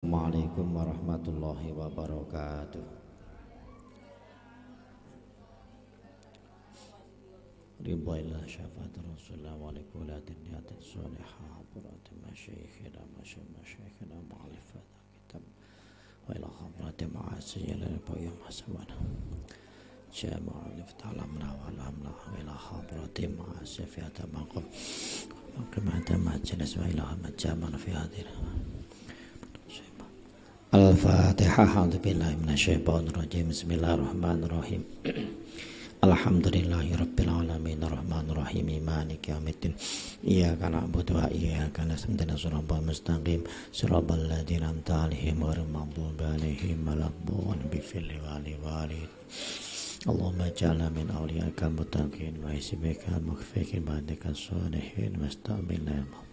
Assalamualaikum warahmatullahi wabarakatuh Ridwaillah syafaat Rasulullah wa li kullatin niyatin salihah masyikhina masyayikhina masyikhina ma'alifat kitab Wa ila khabrati ma'asiyina libayum hasawana Jama'a liftala mna wa lamna Wa ila khabrati ma'asiyata maqam Maqam ada majelis wa ila majamana fi hadirah Al-Fatihah Ibn A'udzubillahi Rajim Bismillahirrahmanirrahim Alhamdulillahi Rabbil Alamin Ar-Rahman Ar-Rahim Maliki Yawmiddin Iyyaka na'budu wa iyyaka nasta'in Shiratal mustaqim Shiratal ladzina an'amta 'alaihim Balihim Malabu 'alaihim waladdallin Wali Allahumma min awliyaka اجعلنا wa isibika المتقين وحسبك sunihin wa الصالحين ya الموت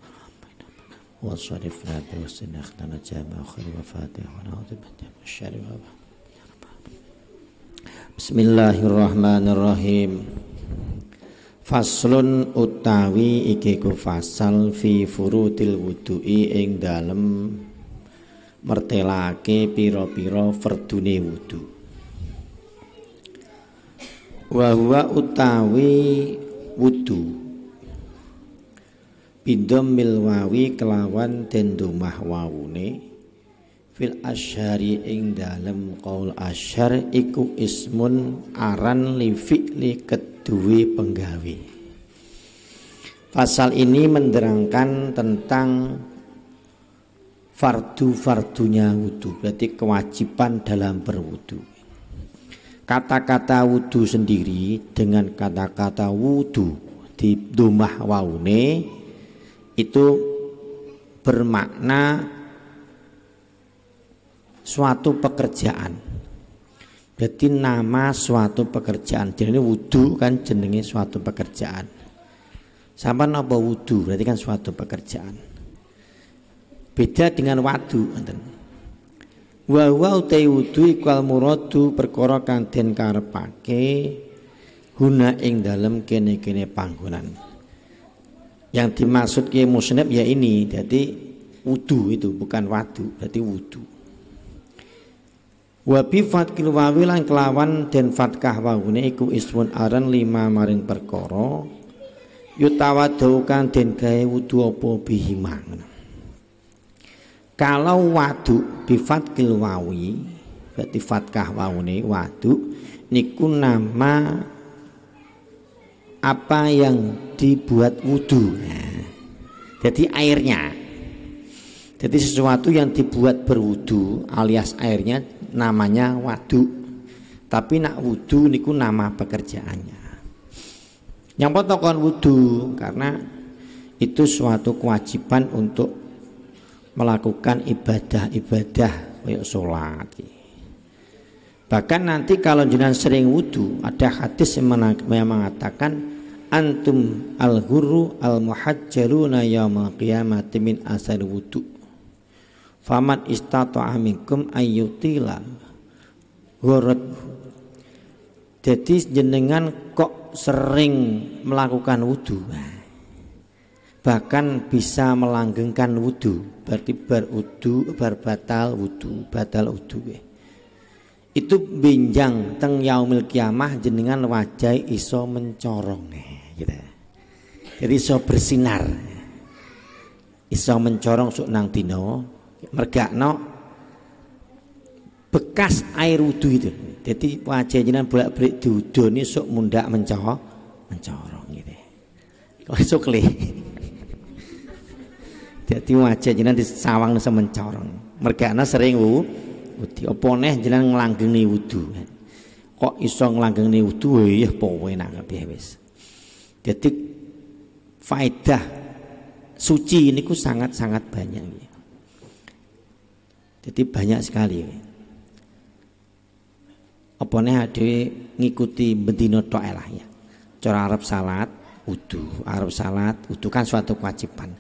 واصرفنا بحسن أخلانا جامع خير وفاتح ونعوذ بك من الشر بسم الله الرحمن الرحيم Faslun utawi iki ku fasal fi furutil wudu'i ing dalem mertelake pira-pira fardune wudu. Wa huwa utawi wudu bidom milwawi kelawan den wawune fil ashari ing dalam kaul ashar iku ismun aran li fi'li kedui penggawi Pasal ini menerangkan tentang fardu-fardunya wudhu Berarti kewajiban dalam berwudhu Kata-kata wudhu sendiri dengan kata-kata wudhu Di domah waune itu bermakna suatu pekerjaan. Berarti nama suatu pekerjaan. Jadi ini wudhu kan jenenge suatu pekerjaan. Sama napa wudhu berarti kan suatu pekerjaan. Beda dengan wadu enten. Wa wa utai wudhu ikwal muradu perkara kang den karepake huna ing dalem kene-kene panggonan yang dimaksud ke Musnib ya ini jadi wudhu itu bukan wadu berarti wudhu wa bi fatkil wawi lan kelawan dan fatkah wawune iku ismun aran lima maring perkoro yutawadhu kang dan gawe wudu apa bihima kalau wadu bifat kilwawi, berarti fatkah wawune wadu niku nama apa yang dibuat wudhu nah, jadi airnya jadi sesuatu yang dibuat berwudhu alias airnya namanya wadu. tapi nak wudhu niku nama pekerjaannya yang potongan wudhu karena itu suatu kewajiban untuk melakukan ibadah-ibadah kayak sholat Bahkan nanti kalau jenengan sering wudhu, ada hadis yang, memang mengatakan antum al guru al muhajjaruna yaumal qiyamati min asar wudhu. Famat istato amikum ayyutila ghurat. Jadi jenengan kok sering melakukan wudhu bahkan bisa melanggengkan wudhu berarti berwudhu berbatal wudhu batal wudhu itu benjang teng yaumil kiamah jenengan wajah iso mencorong gitu. Jadi iso bersinar. Iso mencorong suk nang dino mergakno bekas air wudhu itu. Jadi wajah jenengan bolak-balik ini sok mundak mencorong, mencorong gitu. Kalau sok Jadi wajah jenengan disawang semencorong. mergakno sering wudhu wedi apa neh jalan nglanggengne wudu kok iso nglanggengne wudu ya powe nak kabeh ya wis dadi faedah suci ini ku sangat-sangat banyak ya. jadi banyak sekali ya. apa neh dhewe ngikuti bendina tok ya cara Arab salat wudu Arab salat wudu kan suatu kewajiban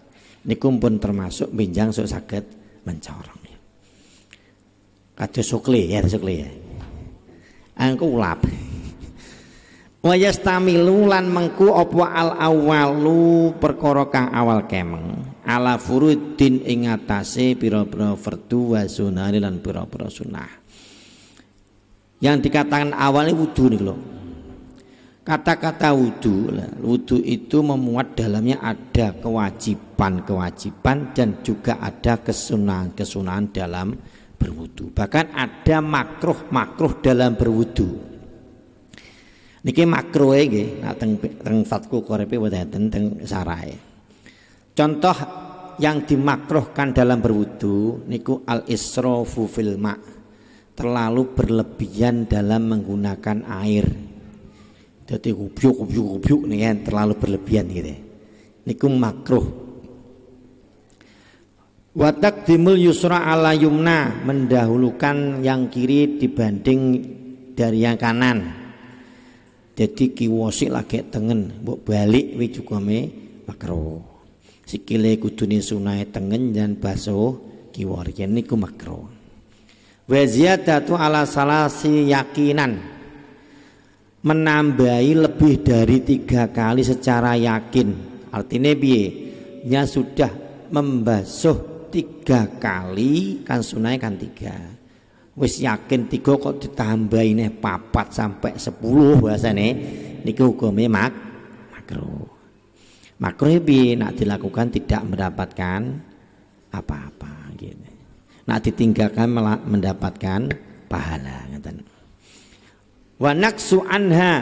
Ini pun termasuk binjang sok sakit mencorong Kados sukli ya sukli ya. Angku ulap. Wa lan mengku apa al awalu perkara kang awal kemeng. Ala furudin ing atase pira-pira fardu wa sunah lan pira-pira sunah. Yang dikatakan awalnya wudhu nih loh. Kata-kata wudhu, wudhu itu memuat dalamnya ada kewajiban-kewajiban dan juga ada kesunahan-kesunahan dalam berwudu. Bahkan ada makruh-makruh dalam berwudu. Niki makruhe nggih, nak teng teng fatku korepe wonten teng sarae. Contoh yang dimakruhkan dalam berwudu niku al israfu fil ma. Terlalu berlebihan dalam menggunakan air. Jadi kubyuk kubyuk kubyuk nih kan terlalu berlebihan gitu. Niku makruh Watak dimul yusra ala yumna mendahulukan yang kiri dibanding dari yang kanan. Jadi kiwosi lagi tengen, buk balik wi makro. Sikile kudune sunai tengen dan baso kiwari ini ku makro. Wa datu ala salasi yakinan menambahi lebih dari tiga kali secara yakin. Artinya biaya nya sudah membasuh tiga kali kan sunai kan tiga wis yakin tiga kok ditambah ini papat sampai sepuluh bahasa nih niku hukumnya mak makro makro bi ya nak dilakukan tidak mendapatkan apa-apa gitu nak ditinggalkan malah mendapatkan pahala ngeten wa suanha anha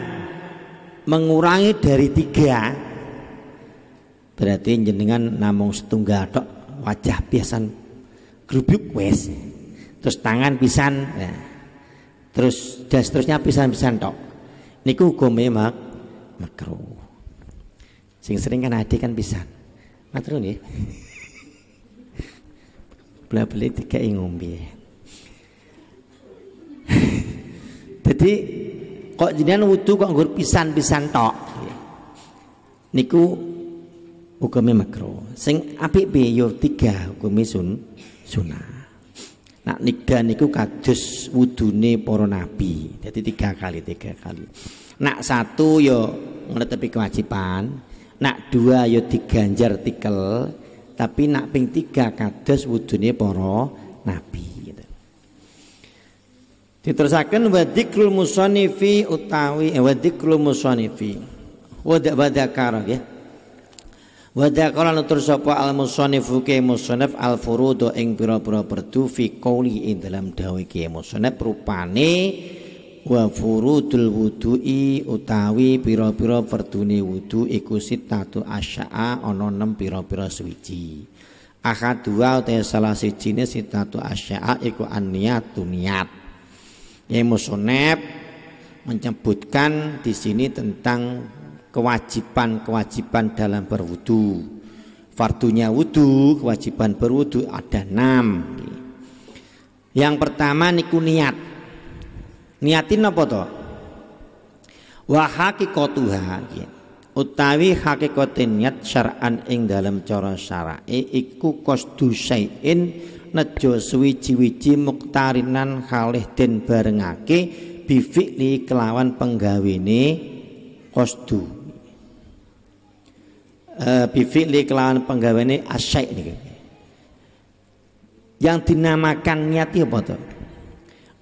mengurangi dari tiga berarti jenengan namung setunggal tok wajah biasan gerubuk wes terus tangan pisan ya. terus dan seterusnya pisan-pisan tok niku gome mak makro sing sering kan adik kan pisan matur nih, bela beli tiga ngombe jadi kok jadinya wudhu kok nggur pisan-pisan tok niku hukumnya makro sing apik be yo tiga hukumnya sun sunah nak nikah niku kados wudune para nabi jadi tiga kali tiga kali nak satu yo menetapi kewajiban nak dua yo diganjar tikel tapi nak ping tiga kados wudune para nabi Diterusakan wadikul dzikrul utawi eh, wadikul musonifi wadak wadakar ya Wa dzakara nutur sapa al musannif ke musannif al furudu ing pira-pira perdu fi qauli ing dalam dawuh ke musannif rupane wa furudul wudu'i utawi pira-pira fardune wudu iku sitatu asya'a ana 6 pira-pira suwiji. Akad dua utawa salah sijine sitatu asya'a iku anniyatu niat. Ya musannif menyebutkan di sini tentang kewajiban-kewajiban dalam berwudu. Fardunya wudu, kewajiban berwudu ada enam. Yang pertama niku niat. Niatin apa to? Wa hakikatuha utawi hakikate niat syar'an ing dalam cara syar'i iku qasdu syai'in nejo suwiji-wiji muktarinan kalih den barengake bifi'li kelawan penggawene qasdu uh, eh, bifi'li kelawan penggaweane asyik nih. Yang dinamakan niati apa tuh?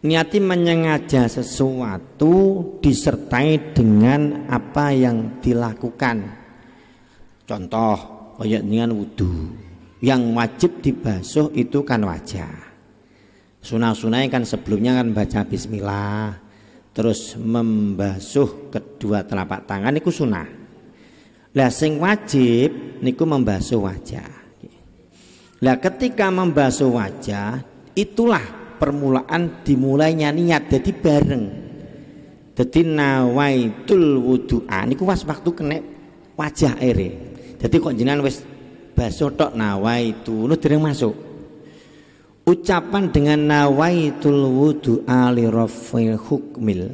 Niati menyengaja sesuatu disertai dengan apa yang dilakukan. Contoh, kayak dengan wudhu. Yang wajib dibasuh itu kan wajah. Sunah-sunah kan sebelumnya kan baca bismillah. Terus membasuh kedua telapak tangan itu sunah lah sing wajib niku membasuh wajah. Lah ketika membasuh wajah itulah permulaan dimulainya niat jadi bareng. Jadi nawaitul wudhu'an niku pas waktu kena wajah ere. Jadi kok jenengan wis basuh tok nawaitu nu dereng masuk. Ucapan dengan nawaitul ali rafil hukmil.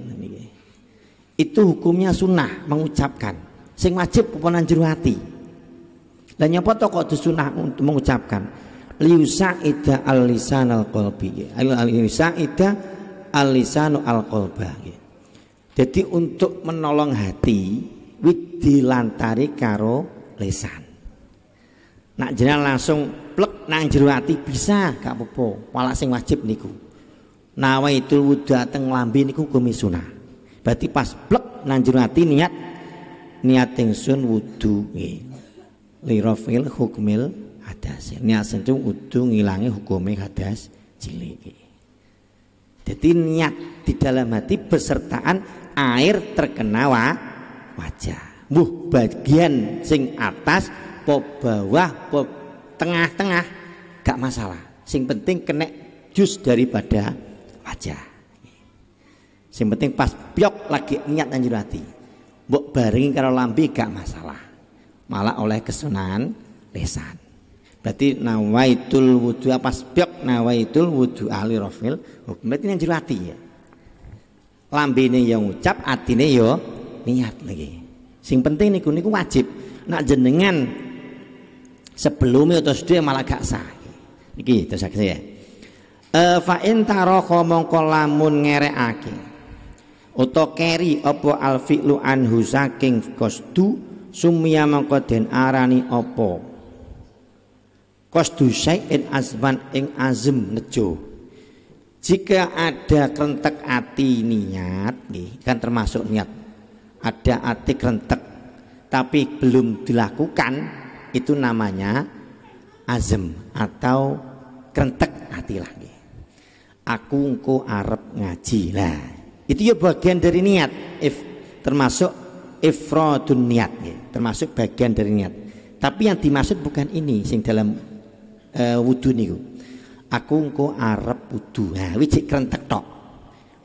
Itu hukumnya sunnah mengucapkan sing wajib peponan jero ati lan nyapa to kok disunah untuk mengucapkan liusaida al lisan al qalbi liusaida al lisan al qalba jadi untuk menolong hati wit dilantari karo lesan nak jenengan langsung plek nang jero ati bisa kak apa-apa malah sing wajib niku itu itu udah lambi niku kumis berarti pas plek nang jero ati niat niat ingsun wudu nggih lirafil hukmil hadas niat sentuh wudu ngilangi hukume hadas cilik jadi niat di dalam hati besertaan air terkena wa, wajah Buh bagian sing atas po bawah po tengah-tengah gak masalah sing penting kena jus daripada wajah sing penting pas piok lagi niat anjur hati Mbok baring karo lambi gak masalah. Malah oleh kesunahan lisan. Berarti nawaitul wudhu apa sebab nawaitul wudhu ahli rofil oh, Berarti Berarti yang hati ya. Lambi ini yang ucap, hati ini yo ya niat lagi. Sing penting niku niku wajib. Nak jenengan sebelumnya atau sudah malah gak sah. Ini terus saya. ya eh, fa in mongko lamun aki Oto keri opo al anhu saking kostu sumia mangko den arani opo kostu syai'in azman ing azm nejo jika ada kerentek hati niat nih kan termasuk niat ada hati kerentek tapi belum dilakukan itu namanya azm atau kerentek hati lagi aku engko arep ngaji lah itu ya bagian dari niat if termasuk ifradun niat ya. termasuk bagian dari niat tapi yang dimaksud bukan ini sing dalam uh, wudu niku aku engko arep wudu ha nah, wis krentek tok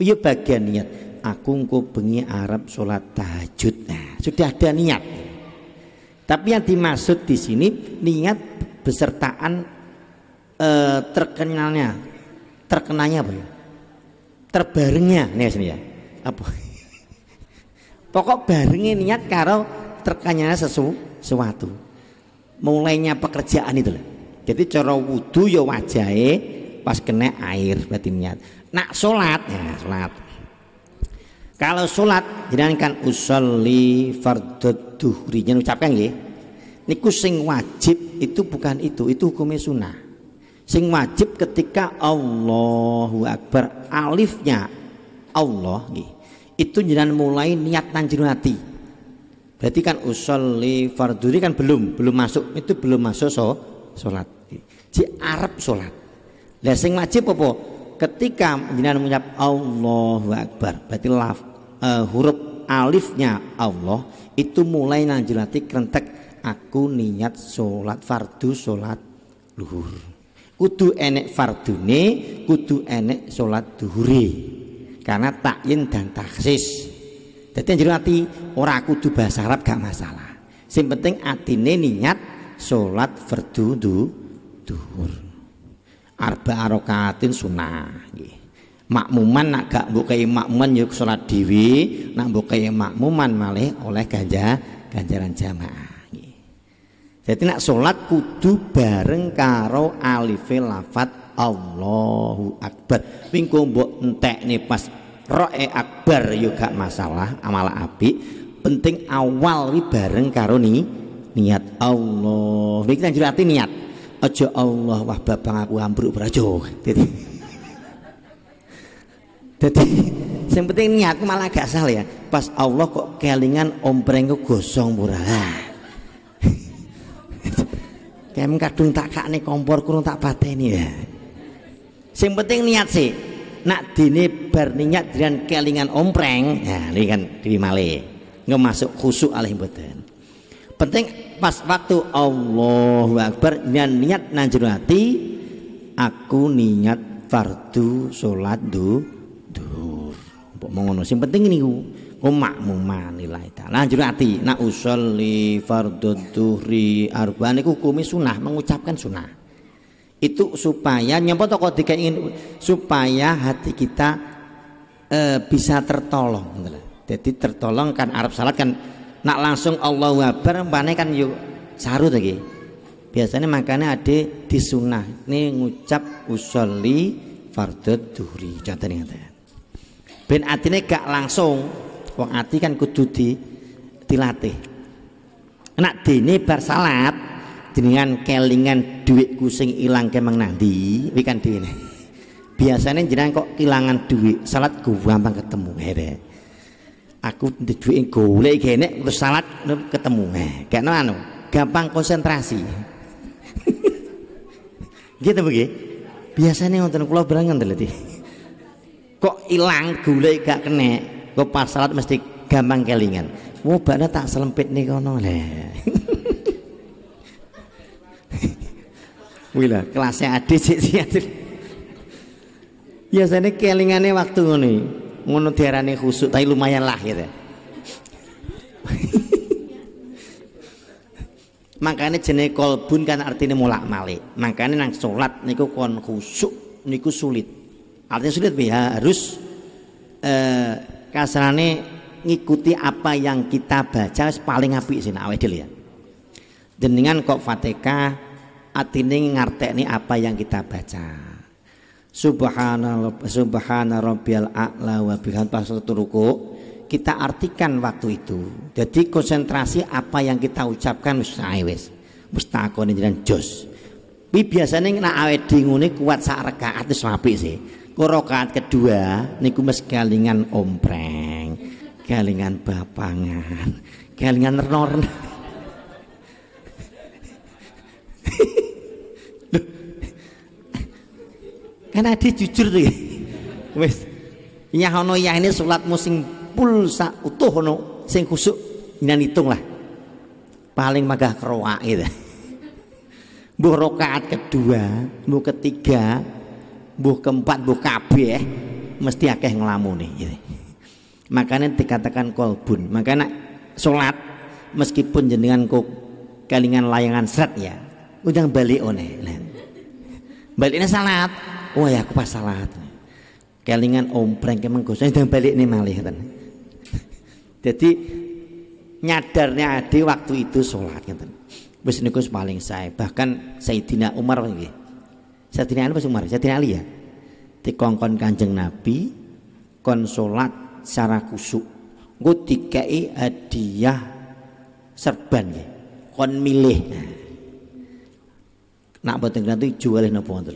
ya bagian niat aku engko bengi arep salat tahajud nah sudah ada niat tapi yang dimaksud di sini niat besertaan uh, terkenalnya terkenanya apa ya terbarengnya nih ya, sini ya apa pokok barengnya niat karo terkanya sesu, sesuatu mulainya pekerjaan itu lah jadi cara wudhu ya wajahe pas kena air berarti niat nak sholat ya sholat kalau sholat jenengan kan usolli fardhu duhri ucapkan ya. niku sing wajib itu bukan itu itu hukumnya sunnah Sing wajib ketika Allahu Akbar alifnya Allah nih, Itu jinan mulai niat tanjir hati. Berarti kan usolli farduri kan belum, belum masuk. Itu belum masuk so, sholat di Arab sholat Lah sing wajib apa? Ketika jangan mengucap Allahu Akbar, berarti laf, uh, huruf alifnya Allah itu mulai nanjir hati kerentek aku niat sholat fardu sholat luhur kudu enek fardune kudu enek sholat duhuri, karena takyin dan taksis jadi yang ati orang kudu bahasa Arab gak masalah sing penting atine niat sholat fardu duhur arba arokatin sunnah makmuman nak gak bukai makmuman yuk sholat dewi nak bukai makmuman malih oleh ganja ganjaran jamaah jadi nak sholat kudu bareng karo alif lafat Allahu Akbar. Wingko mbok entekne pas roe akbar yo gak masalah amal api penting awal wi bareng karo ni niat Allah niki kita jadi niat aja Allah wah babang aku ambruk berajo jadi jadi yang penting niat malah gak salah ya pas Allah kok kelingan omprengku gosong murah Kem kadung tak nih kompor kurung tak pateni ya. Sing penting niat sih. Nak dini berniat dengan kelingan ompreng, ya, ini kan diri male. Nggak masuk khusuk alih beten. Penting pas waktu Allah Akbar niat niat nanjur hati aku niat fardu salat duhur. mau ngono sing penting ini kemakmuman oh, nilai ta lanjut hati na usolli fardhu dhuhri arba niku hukume sunah mengucapkan sunah itu supaya nyapa toko ingin supaya hati kita e, bisa tertolong gitu jadi tertolong kan Arab salat kan nak langsung allah Akbar pane kan yuk saru lagi biasanya makanya ada di sunah ini ngucap usolli fardhu dhuhri contohnya gitu. ben atine gak langsung wong ati kan kudu di dilatih Nak dene bar salat dengan kelingan duit kusing ilang kemang nanti wikan duit biasanya jenang kok kehilangan duit salat gampang ketemu here aku duit golek gene terus salat ketemu kayak no, anu gampang konsentrasi gitu begi. biasanya ngonten kula berangan ngendel kok ilang golek gak kena gue pas salat mesti gampang kelingan bener tak selempit nih kono leh Wila kelasnya adik sih sih biasanya kelingannya waktu ini ngono diarani khusuk tapi lumayan lah gitu makanya jenis kolbun kan artinya mulak malik makanya nang sholat niku kon khusuk niku sulit artinya sulit ya harus eh, kasarane ngikuti apa yang kita baca paling apik sih awake dhewe ya jenengan kok Fatihah atine nih apa yang kita baca subhanallah subhana rabbiyal a'la wa bihan pas kita artikan waktu itu jadi konsentrasi apa yang kita ucapkan wis wis mustakone jenengan jos biasanya biasane nek awake ini kuat sak rakaat wis apik sih Korokat kedua niku mes galingan ompreng, galingan bapangan, galingan renor. kan ada jujur tuh ya. Wis ya ini sholat musim pulsa utuh hono, sing kusuk ini hitung lah. Paling magah keroak itu. buh rokaat kedua, buh ketiga, buh keempat mbuh kabeh eh. mesti akeh nglamune gitu. makanya dikatakan kolbun makanya sholat meskipun jenengan kok kelingan layangan seret ya udang balik one nah. baliknya salat wah oh, ya aku pas salat kelingan ompreng kemeng gosong udang balik ini malih kan jadi nyadarnya ade waktu itu sholat gitu. Wis niku paling saya bahkan Sayyidina Umar nggih. Sayyidina Ali Umar, Sayyidina Ali ya dikongkon Kanjeng Nabi kon sholat secara kusuk engko dikai hadiah serban ya kon milih nak yang nanti jualin nopo itu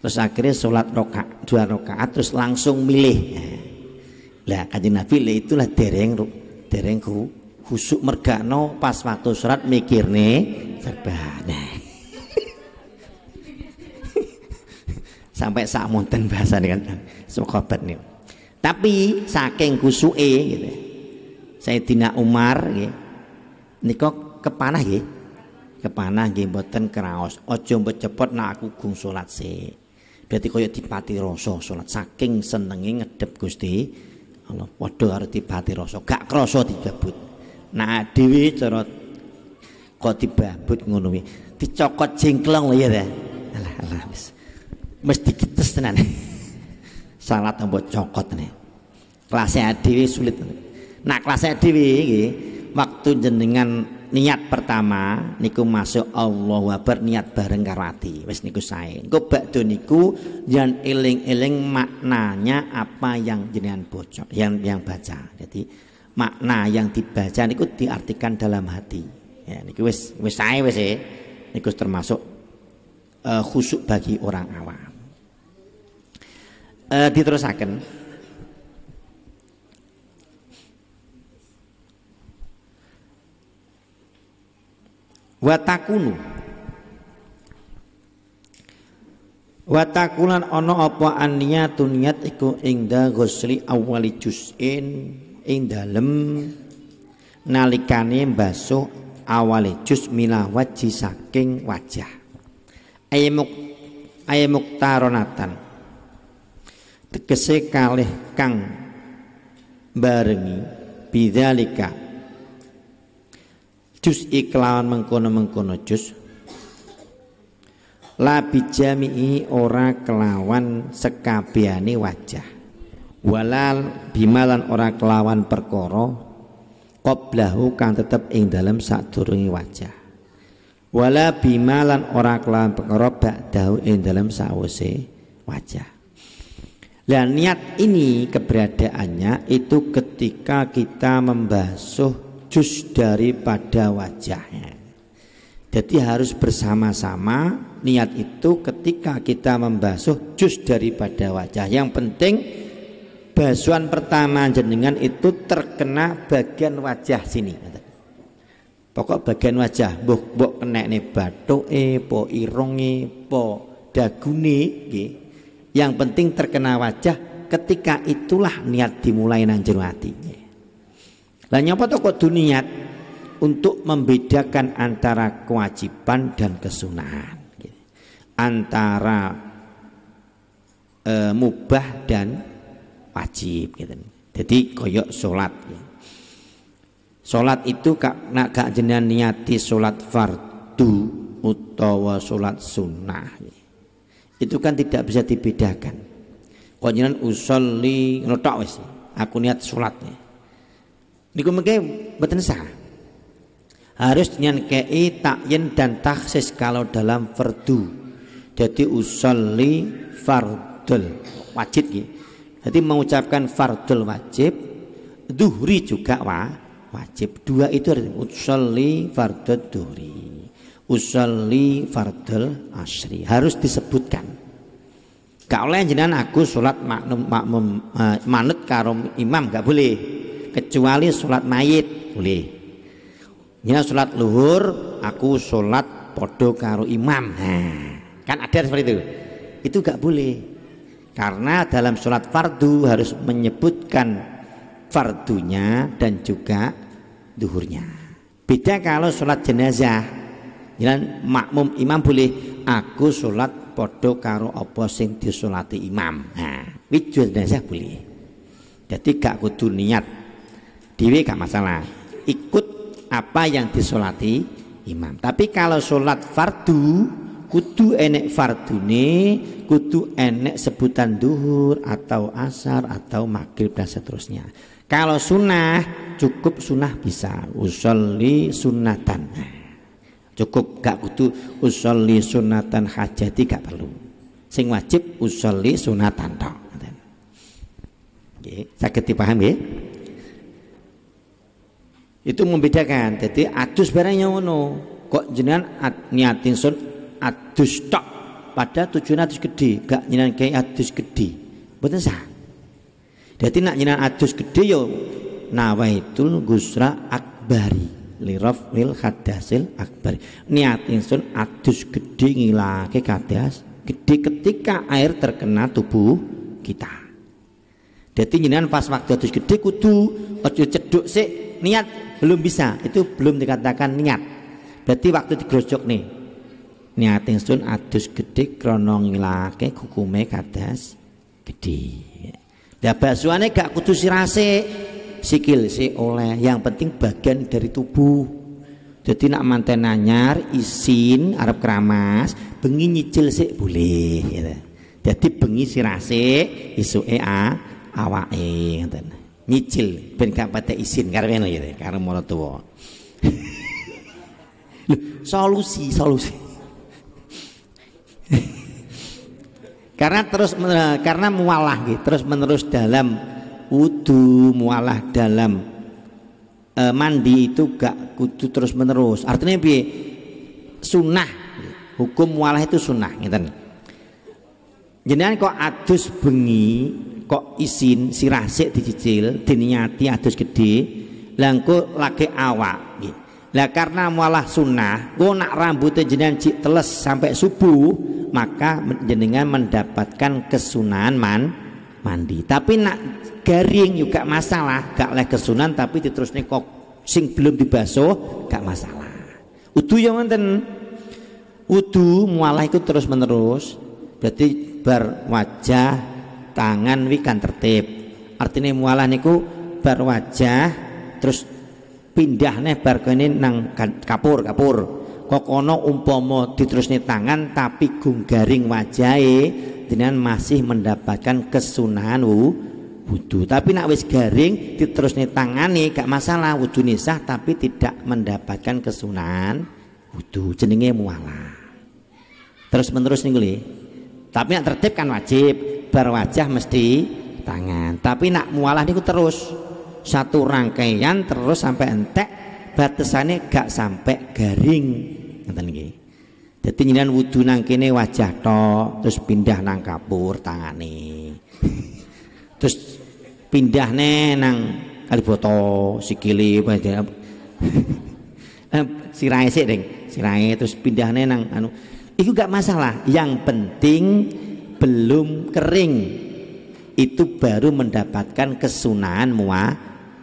terus akhirnya sholat roka jual rokaat terus langsung milih lah kanjeng nabi lah itulah dereng dereng khusuk mergano pas waktu sholat nih serban sampai sakmunten bahasa dengan sahabat nih tapi saking kusue, gitu tina ya. Umar nggih nika kepanah nggih kepanah nggih mboten kraos aja mbok cepet nak aku gung salat sik berarti kaya dipati rosso, salat saking senengi ngedep Gusti Allah padha karo dipati rasa gak gabut, dibabut nah dhewe cara kok dibabut ngono kuwi dicokot jengkleng lho ya deh. alah alah mesti kita tenan salat mbok cokot nih kelasnya dewi sulit nah kelasnya dewi iki waktu jenengan niat pertama niku masuk Allah wabar niat bareng karwati wes niku sae niku bakdo niku jangan eling-eling maknanya apa yang jenengan bocok yang yang baca jadi makna yang dibaca niku diartikan dalam hati ya niku wes wis sae wes e niku termasuk uh, khusuk bagi orang awam uh, diterusaken watakunu watakulan ono apa ania niat iku ingda gosli awali juz'in ing dalem nalikane basuh awali juz mila wajhi saking wajah ayemuk ayemuk taronatan tegese kalih kang barengi bidzalika jus iklawan mengkono-mengkono jus la bijami'i ora kelawan sekabiani wajah walal bimalan ora kelawan perkoro, qoblahu kang tetep ing dalem sadurunge wajah wala bimalan ora kelawan perkara ba'dahu ing dalem sawise wajah Nah, niat ini keberadaannya itu ketika kita membasuh jus daripada wajahnya. Jadi harus bersama-sama niat itu ketika kita membasuh jus daripada wajah. Yang penting basuhan pertama jenengan itu terkena bagian wajah sini. Pokok bagian wajah, bok bok kena nih batu, e, po irungi, e, po daguni, gitu yang penting terkena wajah ketika itulah niat dimulai jero hatinya lah nyapa to kok duniat untuk membedakan antara kewajiban dan kesunahan antara e, mubah dan wajib gitu. Jadi koyok sholat. Ya. Sholat itu kak nak gak jenengan niati sholat fardu utawa sholat sunnah. Gitu itu kan tidak bisa dibedakan konjenan usolli ngono wis aku niat salat niku mengke betul sah harus kei takyen dan taksis kalau dalam fardu jadi usolli fardul wajib gitu. jadi mengucapkan fardul wajib duhri juga wa, wajib dua itu usolli fardul duhri usalli fardel asri harus disebutkan gak oleh jenengan aku sholat maknum makmum eh, manut karo imam gak boleh kecuali sholat mayit boleh jenengan sholat luhur aku sholat podo karo imam nah, kan ada seperti itu itu gak boleh karena dalam sholat fardu harus menyebutkan fardunya dan juga duhurnya beda kalau sholat jenazah jadi makmum imam boleh aku sholat padha karo opo sing disolati imam. Nah, dan saya boleh. Jadi gak kudu niat. Dewi gak masalah. Ikut apa yang disolati imam. Tapi kalau sholat fardu kudu enek fardu nih, kudu enek sebutan duhur atau asar atau maghrib dan seterusnya. Kalau sunnah cukup sunnah bisa usolli sunnatan. Nah cukup gak kudu usolli sunatan hajati gak perlu sing wajib usolli sunatan tok nggih saged dipaham nggih itu membedakan jadi adus barangnya ngono kok jenengan niatin sun adus tok pada tujuan adus gede gak jenengan kayak adus gede betul sah jadi nak jenengan adus gede yo nawaitul gusra akbari lirafil hadasil akbar niat insun adus gede ngilake kadas gede ketika air terkena tubuh kita jadi jenengan pas waktu adus gede kudu ojo ceduk sih niat belum bisa itu belum dikatakan niat berarti waktu digrojok nih niat insun adus gede krono ngilake kukume kadas gede Ya basuhane gak kudu sirase sikil si oleh yang penting bagian dari tubuh jadi nak manten anyar isin arab keramas bengi nyicil si boleh gitu. jadi bengi sirase isu ea awae gitu. nyicil ben gak pate isin karena ya, gitu karena mau tua solusi solusi karena terus eh, karena mualah gitu terus menerus dalam wudu mualah dalam e, mandi itu gak kudu terus menerus artinya bi sunnah hukum mualah itu sunnah Jadi kan kok adus bengi kok isin sirasik dicicil diniati adus gede langku lagi awak gitu. Lah karena mualah sunnah, kok nak rambutnya jenengan cik teles sampai subuh, maka jenengan mendapatkan kesunahan man mandi. Tapi nak garing juga masalah gak leh kesunan tapi diterusnya kok sing belum dibasuh gak masalah udu yang manten udu mualah itu terus menerus berarti bar wajah tangan wikan tertib artinya mualah niku bar wajah terus pindah nih bar kene nang kan- kapur kapur kokono umpomo diterusnya tangan tapi gunggaring wajahe dengan masih mendapatkan kesunahan wu wudhu Tapi nak wis garing terus nih tangan nih gak masalah wudhu nisah, tapi tidak mendapatkan kesunahan wudhu jenenge muala. Terus menerus nih gue. Tapi nak tertib kan wajib berwajah mesti tangan. Tapi nak mualah nih, terus satu rangkaian terus sampai entek batasannya gak sampai garing ngeten nggih. Dadi nyenan wudhu nang kene wajah tok terus pindah nang kapur nih, terus pindah nang Kaliboto sikili eh, sirahe sik si sirahe terus pindah nang anu itu gak masalah yang penting belum kering itu baru mendapatkan kesunahan mua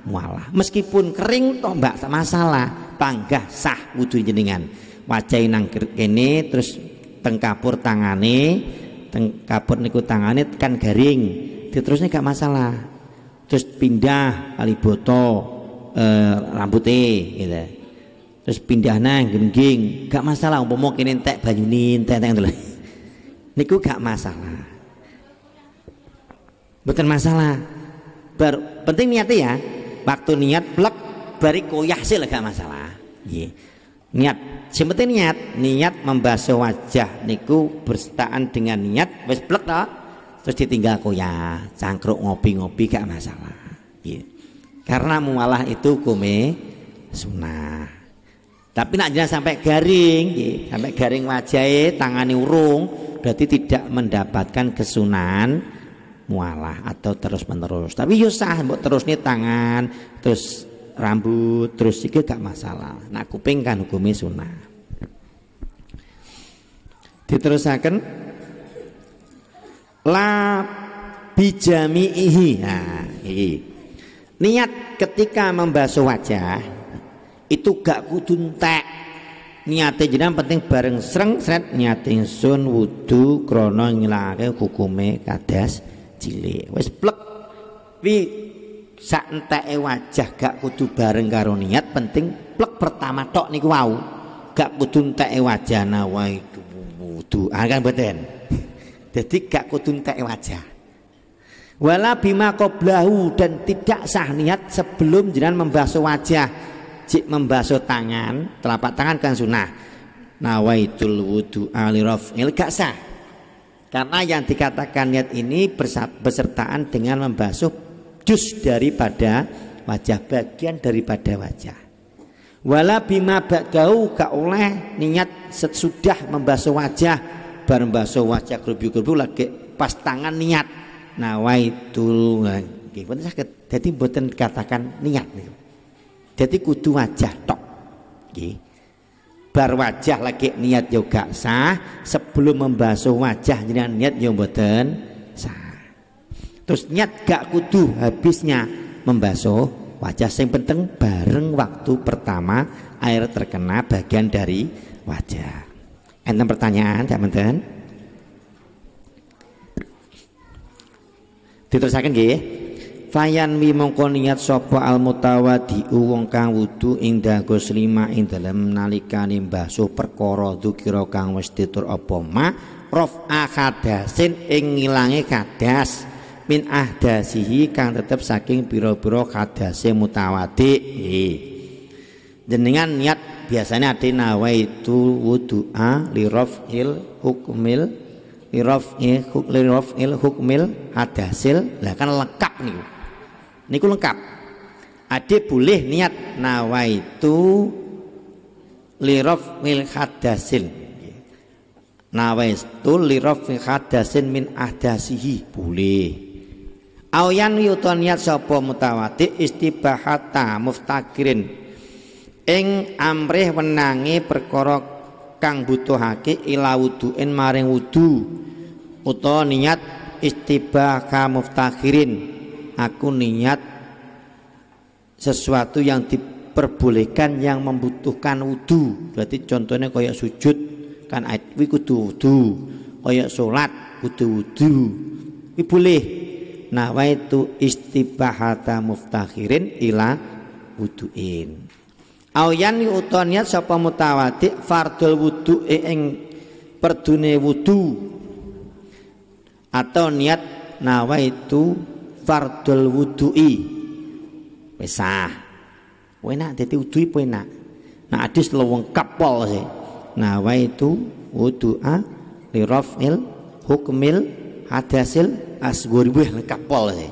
mualah meskipun kering toh mbak tak masalah panggah sah wudhu jenengan wajah nang kene terus tengkapur tangane tengkapur niku tangane kan garing terusnya gak masalah terus pindah boto eh, rambute gitu. Terus pindah nang gengging, gak masalah kini tek banyunin banyune tek dulu Niku gak masalah. Bukan masalah. Bar, penting niatnya ya. Waktu niat plek bari koyah sih gak masalah. Niat, sing niat, niat membasuh wajah niku bersetaan dengan niat wes plek tak terus ditinggal ya cangkruk ngopi-ngopi gak masalah gitu. karena mualah itu kume sunnah tapi nak sampai garing gitu. sampai garing wajah, tangani urung berarti tidak mendapatkan kesunan mualah atau terus menerus tapi yusah ya buat terus nih tangan terus rambut terus juga gak masalah nak kuping kan hukumnya sunnah diterusakan la ihi nah, niat ketika membasuh wajah itu gak kuduntek niatnya niate yang penting bareng sereng sret niate sun wudu krono ngilake hukume kadas cilik wes plek wi sak enteke wajah gak kudu bareng karo niat penting plek pertama tok niku wau gak kudu entek wajah nawa wudu ah kan boten jadi gak kutuntek wajah. Wala bima koblahu dan tidak sah niat sebelum jenan membasuh wajah. Cik membasuh tangan, telapak tangan kan sunnah. Nawaitul wudu Ini gak sah. Karena yang dikatakan niat ini bersertaan dengan membasuh jus daripada wajah, bagian daripada wajah. Wala bima bakau gak oleh niat sesudah membasuh wajah bar mbahso wajah grubi-grubi lagi pas tangan niat nawaitul nah, nggih boten saged dadi boten katakan niat niku dadi kudu wajah tok nggih bar wajah lagi niat yo ya gak sah sebelum membasuh wajah jadi niat yo ya boten sah terus niat gak kudu habisnya membasuh wajah Yang penting bareng waktu pertama air terkena bagian dari wajah Enten pertanyaan, teman menten. Diterusakan gih. Fayan wi mongko niat sapa al mutawadi wong kang wudu ing dago slima ing dalem nalikane mbasuh perkara dzikira kang wis ditur apa ma rof kadasin ing ngilange kadas min ahdasihi kang tetep saking biro-biro kadase mutawadi nggih jenengan niat biasanya ada nawaitu wudu'a il hukmil il huk, il hukmil hadasil lah kan lengkap nih, niku lengkap ada boleh niat itu nawaitu lirafil hadasil nawaitu il hadasin min ahdasihi boleh Aoyan yuton niat sapa mutawati istibahata muftakirin ing amrih wenangi perkara kang butuhake ila wuduin maring wudu utawa niat istibah ka muftakhirin aku niat sesuatu yang diperbolehkan yang membutuhkan wudu berarti contohnya koyak sujud kan kuwi kudu wudu kaya salat kudu wudu kuwi boleh nawaitu istibahata muftakhirin ila wuduin Auyan utoniat niat sapa mutawadhi fardul wudu ing perdune wudu atau niat nawaitu fardul wudu'i wis sah enak dadi wudu'i po enak nah hadis leweng kapol sih nawaitu wudu'a li rafil hukmil hadasil asgori wih kapol sih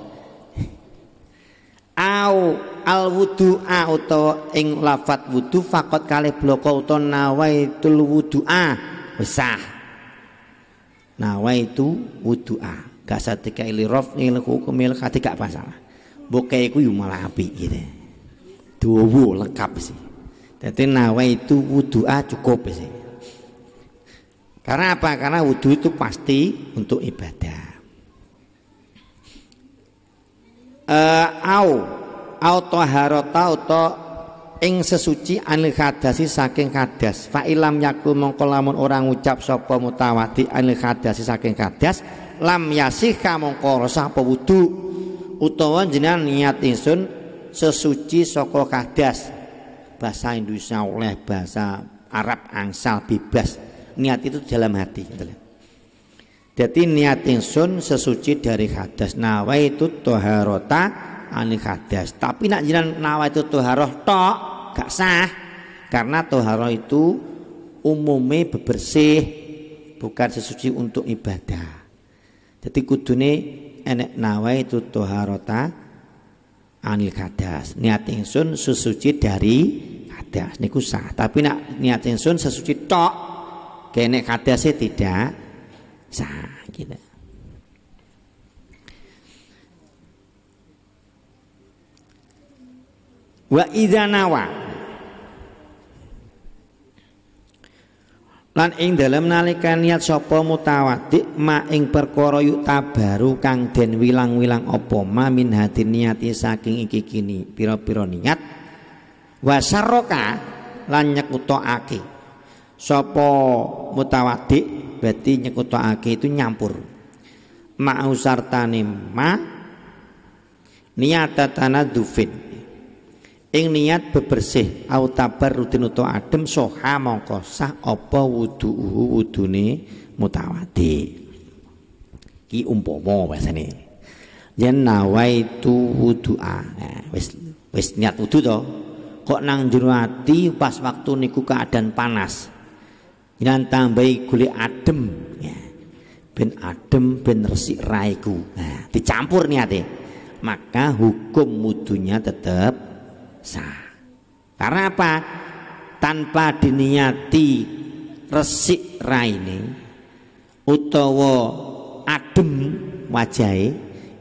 au al wudu auto ing lafat wudu fakot kalih bloko uta wudu a besah nawaitu wudu'a gasa rof ilirof il hukumil kati gak masalah bokeh ku yu ya malah api gitu wu lengkap sih jadi wudu a cukup sih karena apa? Karena wudhu itu pasti untuk ibadah. Uh, au auto harota auto ing sesuci anil kadasi saking kadas fa ilam yaku mongkolamun orang ucap sopo mutawati anil kadasi saking kadas lam yasih kamongko rasa pewudu utawa jenengan niat insun sesuci soko kadas bahasa Indonesia oleh bahasa Arab angsal bebas niat itu dalam hati gitu jadi niat insun sesuci dari hadas nawaitu toharota ani hadas. Tapi nak jiran nawa itu toharoh tok gak sah karena toharoh itu umumnya bebersih bukan sesuci untuk ibadah. Jadi kudune enek nawa itu toharota anil hadas. Niat insun sesuci dari hadas niku sah. Tapi nak niat insun sesuci tok kene hadasnya tidak sah. wa idza nawa lan ing dalem nalika niat sapa mutawati ma ing perkara yuktabaru kang den wilang-wilang apa ma min hati niati saking iki kini pira-pira niat saroka, lan nyekutokake sapa mutawati berarti nyekutokake itu nyampur ma ma'usartane ma niatatana dufin ing niat bebersih au tabar rutin uto adem soha mongko sah apa wudu ni mutawati ki umpama bahasane yen nawaitu a nah, eh, wis wis niat wudu to kok nang jero pas waktu niku keadaan panas Jangan tambahi kulit adem ya. Ben adem ben resik raiku Nah dicampur niate Maka hukum mudunya tetap sah. Karena apa? Tanpa diniati resik raine utawa adem wajahe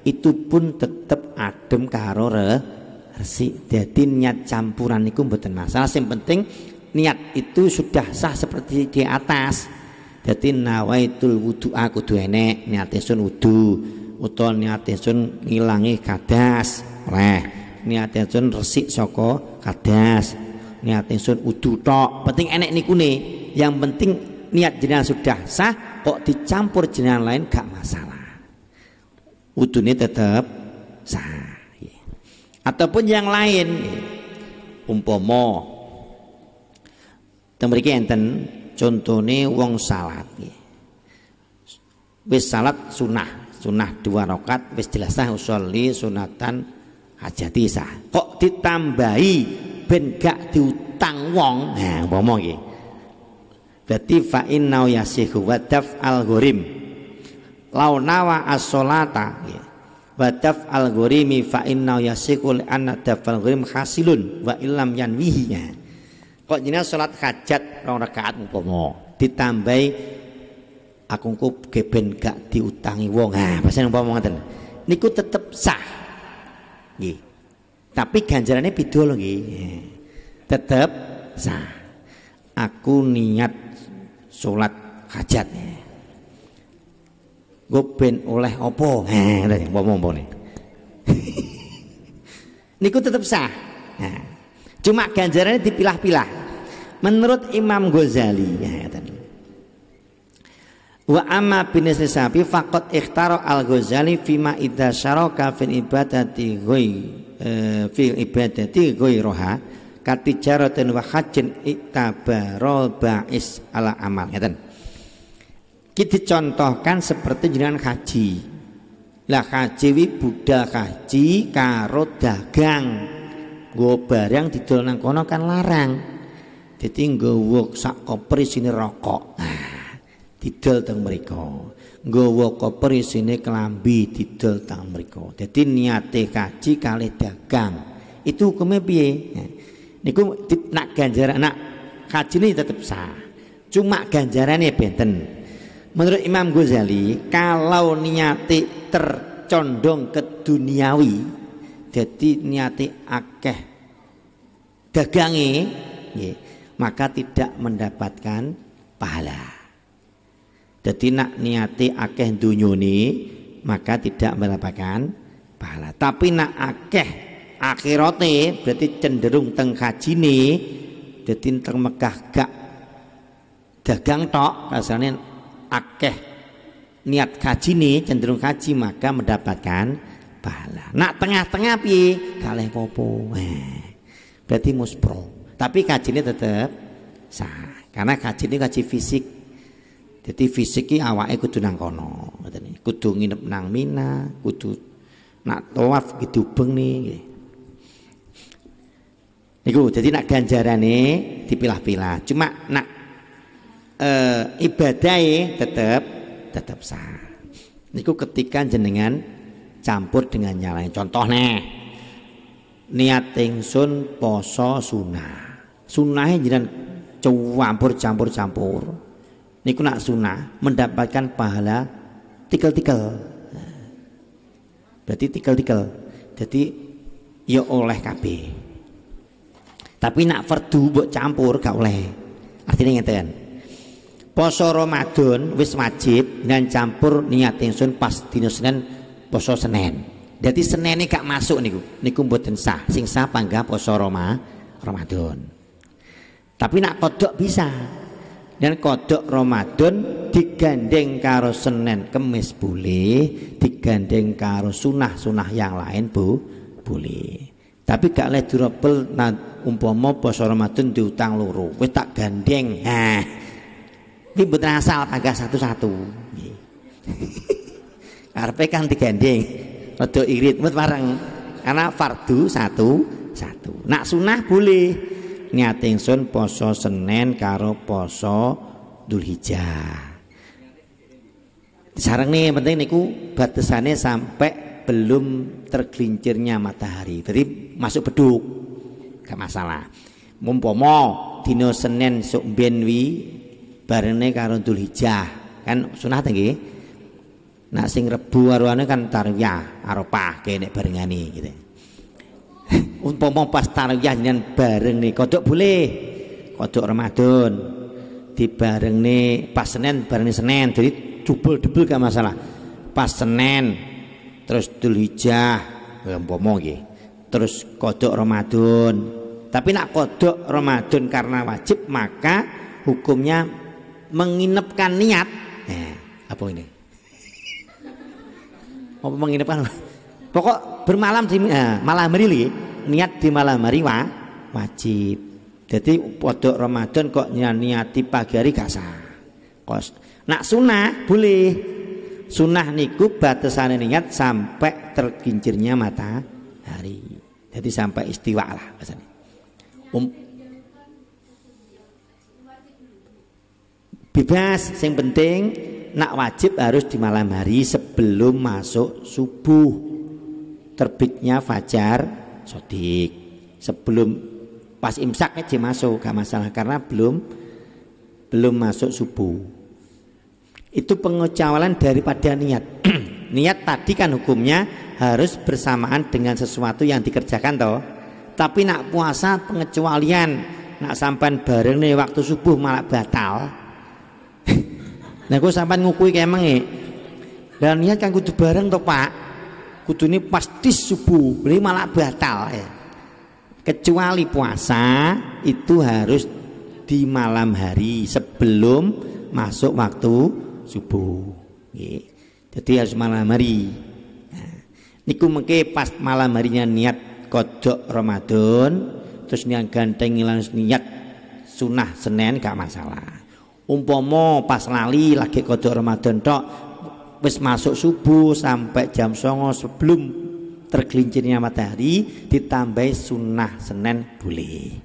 itu pun tetep adem karo resik. Jadi niat campuran itu mboten masalah. Yang penting niat itu sudah sah seperti di atas. Jadi nawaitul wudu aku ah, kudu enek niat sun wudu utol niatnya sun ngilangi kadas oleh niat sun resik soko kadas niat sun udu tok penting enek nikune yang penting niat jenengan sudah sah kok dicampur jenengan lain gak masalah nih tetap sah ataupun yang lain umpama tembriki enten contohnya wong salat wis salat sunah sunah dua rokat wis jelas sah usolli sunatan aja tisa kok ditambahi ben gak diutang wong nah ngomong iki berarti fa inna yasihu wa daf al ghurim law nawa as-salata ya. wa daf al ghurimi fa inna yasihu li anna daf al ghurim hasilun wa illam yanwihi nah, kok jenenge salat hajat rong rakaat umpama ditambahi aku ku geben gak diutangi wong ha nah, pasen umpama ngoten niku tetep sah Nggih. Tapi ganjarannya beda loh nggih. Tetap sah. Aku niat sholat hajat. Gue ben oleh opo? Heh, Bawa ngomong nih. Niku tetap sah. Nah, cuma ganjarannya dipilah-pilah. Menurut Imam Ghazali, ya, Wa amma binis nisabi fakot ikhtaro al-Ghazali fima idha syaraka fil ibadati ghoy e, fil ibadati ghoy roha katijaratin wa hajin iktabarol ba'is ala amal ngeten kita contohkan seperti jenengan haji lah haji wi budal haji karo dagang gue barang didol nang kono kan larang jadi gue sak koper sini rokok nah didel teng mereka nggawa koper isine kelambi didel teng mereka jadi niate kaji kali dagang itu hukumnya piye niku nak ganjaran nak kaji ini tetap sah cuma ganjarannya benten menurut Imam Ghazali kalau niate tercondong ke duniawi jadi niate akeh dagangi maka tidak mendapatkan pahala jadi nak niati akeh dunyuni maka tidak mendapatkan pahala. Tapi nak akeh akhirote berarti cenderung teng kajine jadi termegah gak dagang tok asalnya akeh niat kajine cenderung kaji maka mendapatkan pahala. Nak tengah-tengah pi kalah popo. Eh, berarti muspro. Tapi kajine tetap sah. Karena kaji ini kaji fisik jadi fisik ki ikut kudu kono, katanya. Kudu nginep nang Mina, kudu nak tawaf gitu beng nih. Niku jadi nak ganjaran nih dipilah-pilah. Cuma nak e, eh, ibadai tetap tetap sah. Niku ketika jenengan campur dengan yang lain. Contoh nih niat tingsun poso sunah. Sunahnya e jenengan campur campur campur niku nak sunnah mendapatkan pahala tikel-tikel berarti tikel-tikel jadi ya oleh KB tapi nak fardu buat campur gak oleh artinya ngeten poso Ramadan wis wajib dan campur niat sun pas dino Senin poso senen. jadi senen ini gak masuk niku niku mboten sah sing sah pangga poso Roma Ramadan tapi nak kodok bisa dan kodok Ramadan digandeng karo Senin Kemis boleh, digandeng karo sunah-sunah yang lain bu boleh. Tapi gak leh dirobel nah, umpama poso Ramadan diutang luru, wis tak gandeng. Ha. Iki mboten asal agak satu-satu. Nggih. Karepe kan digandeng. Rada irit mut Karena fardu satu satu. Nak sunah boleh niat sun poso senen karo poso Dzulhijjah. Sarang nih penting niku batasannya sampai belum tergelincirnya matahari. Berarti masuk beduk. Gak masalah. Mumpomo dino senen sok benwi barene karo Dzulhijjah. Kan sunah ta nggih? Nak sing Rebu arwane kan tarwiyah, Arafah kene barengane gitu umpama pas tarawih nyen bareng nih kodok boleh kodok Ramadan bareng nih pas Senin bareng nih Senin jadi jubul debul gak masalah pas Senin terus Dzulhijjah ya umpama nggih terus kodok Ramadan tapi nak kodok Ramadan karena wajib maka hukumnya menginapkan niat nah, apa ini mau menginapkan pokok bermalam di nah, malam merili niat di malam hari wa, wajib jadi podok Ramadan kok niati pagi hari gak sah kos nak sunnah boleh sunnah niku batasan niat sampai terkincirnya mata hari jadi sampai istiwa lah bahasanya. Um, bebas yang penting nak wajib harus di malam hari sebelum masuk subuh terbitnya fajar sodik sebelum pas imsak aja kan masuk gak masalah karena belum belum masuk subuh itu pengecualian daripada niat niat tadi kan hukumnya harus bersamaan dengan sesuatu yang dikerjakan toh tapi nak puasa pengecualian nak sampan bareng nih waktu subuh malah batal nah gue sampan ngukui kayak nih ya? dan niat kan kudu bareng toh pak ini pasti subuh ini malah batal ya. kecuali puasa itu harus di malam hari sebelum masuk waktu subuh ya. jadi harus malam hari nah, niku pas malam harinya niat kodok Ramadan terus niat ganteng ilang niat sunnah Senin gak masalah umpomo pas lali lagi kodok Ramadan tok wis masuk subuh sampai jam songo sebelum tergelincirnya matahari ditambah sunnah Senin boleh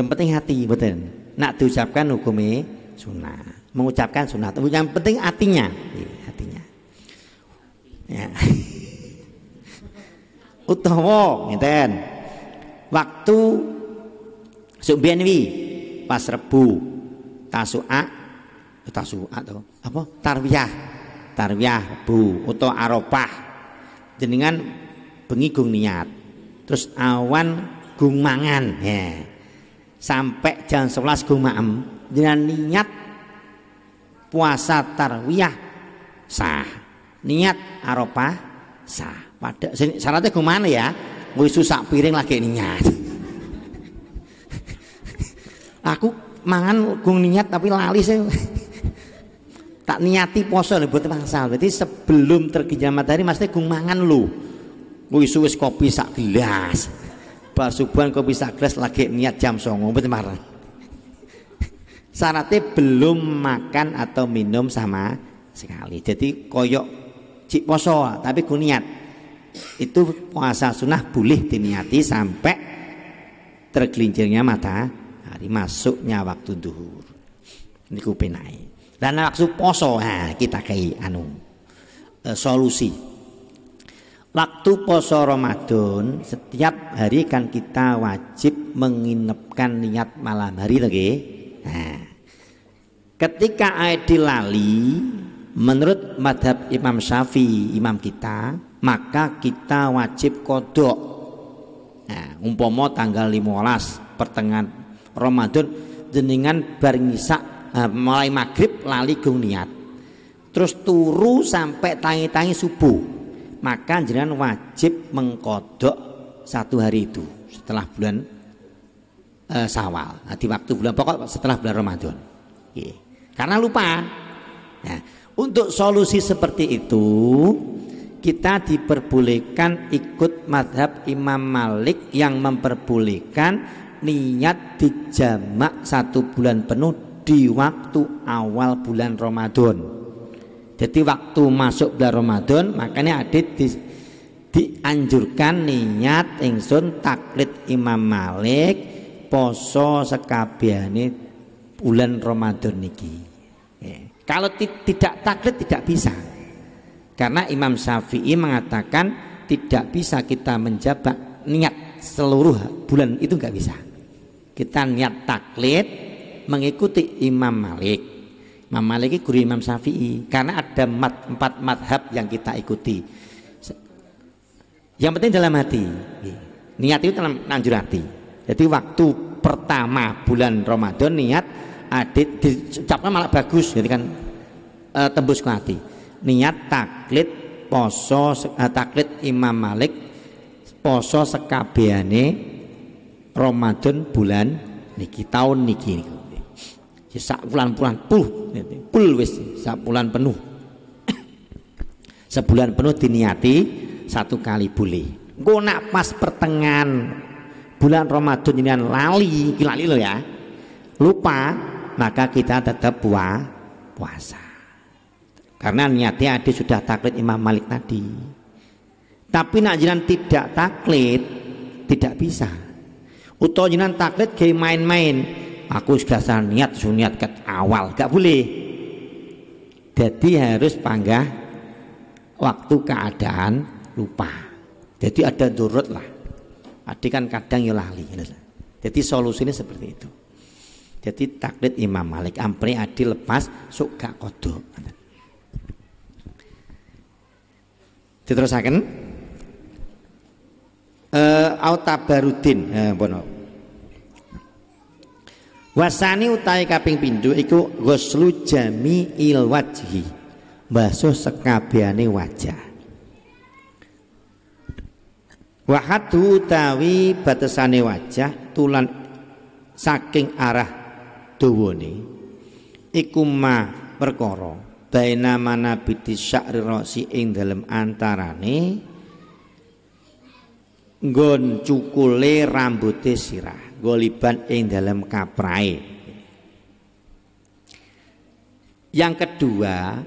yang hati betul nak diucapkan hukumnya sunnah mengucapkan sunnah Tapi yang penting hatinya iya, hatinya ya. utawa ngeten waktu subhanwi pas rebu tasua tasua tuh apa tarwiyah tarwiyah bu atau aropah jenengan bengi gung niat terus awan gung mangan ya sampai jam sebelas gung maem dengan niat puasa tarwiyah sah niat aropah sah pada syaratnya mana ya gue susah piring lagi niat aku mangan gung niat tapi lali sih tak niati poso lho buat pasal berarti sebelum terkejam matahari mesti gung mangan lu kopi sak gelas bar subuhan kopi sak gelas lagi niat jam songo buat marah syaratnya belum makan atau minum sama sekali jadi koyok cik poso tapi ku niat itu puasa sunnah boleh diniati sampai tergelincirnya mata hari masuknya waktu duhur Ini kupenai. Dan waktu poso, nah, kita kayak anu uh, solusi. Waktu poso Ramadan, setiap hari kan kita wajib menginapkan niat malam hari lagi. Nah, ketika air dilali menurut madhab Imam Syafi'i, imam kita, maka kita wajib kodok. Nah, umpomo tanggal 15 pertengahan Ramadan jenengan bar Eh, mulai maghrib lali gung niat terus turu sampai tangi-tangi subuh maka jenengan wajib mengkodok satu hari itu setelah bulan e, eh, sawal nah, di waktu bulan pokok setelah bulan Ramadan yeah. karena lupa nah, untuk solusi seperti itu kita diperbolehkan ikut madhab Imam Malik yang memperbolehkan niat dijamak satu bulan penuh di waktu awal bulan Ramadan. Jadi waktu masuk bulan Ramadan makanya adit di, dianjurkan niat ingsun taklid Imam Malik poso sekabiani bulan Ramadan niki. Ya. Kalau tidak taklid tidak bisa. Karena Imam Syafi'i mengatakan tidak bisa kita menjabat niat seluruh bulan itu nggak bisa. Kita niat taklid mengikuti Imam Malik Imam Malik itu guru Imam Syafi'i karena ada mat, empat madhab yang kita ikuti yang penting dalam hati niat itu dalam nanjur hati jadi waktu pertama bulan Ramadan niat adit diucapkan malah bagus jadi kan e, tembus ke hati niat taklid poso e, taklid Imam Malik poso sekabiane Ramadan bulan niki tahun niki niku sak bulan-bulan puluh pul wis sak bulan penuh sebulan penuh diniati satu kali boleh gue nak pas pertengahan bulan Ramadhan ini kan lali lali lo ya lupa maka kita tetap buah puasa karena niatnya ada sudah taklid Imam Malik tadi tapi nak tidak taklid tidak bisa utau jinan taklid kayak main-main aku sudah saya niat suniat ke awal gak boleh jadi harus panggah waktu keadaan lupa jadi ada durut lah adik kan kadang ya lali gitu. jadi solusinya seperti itu jadi taklid Imam Malik ampre adi lepas suka gak kodok gitu. diterusakan uh, Autabarudin eh, eh Wasani utai kaping pindho iku ghuslu jami'il wajhi. Basuh sekabiane wajah. Wahadu utawi batasane wajah tulan saking arah dawane iku ma perkara baina manabiti syakri rosi ing dalam antarane gon cukule rambute sirah goliban ing dalam kaprai yang kedua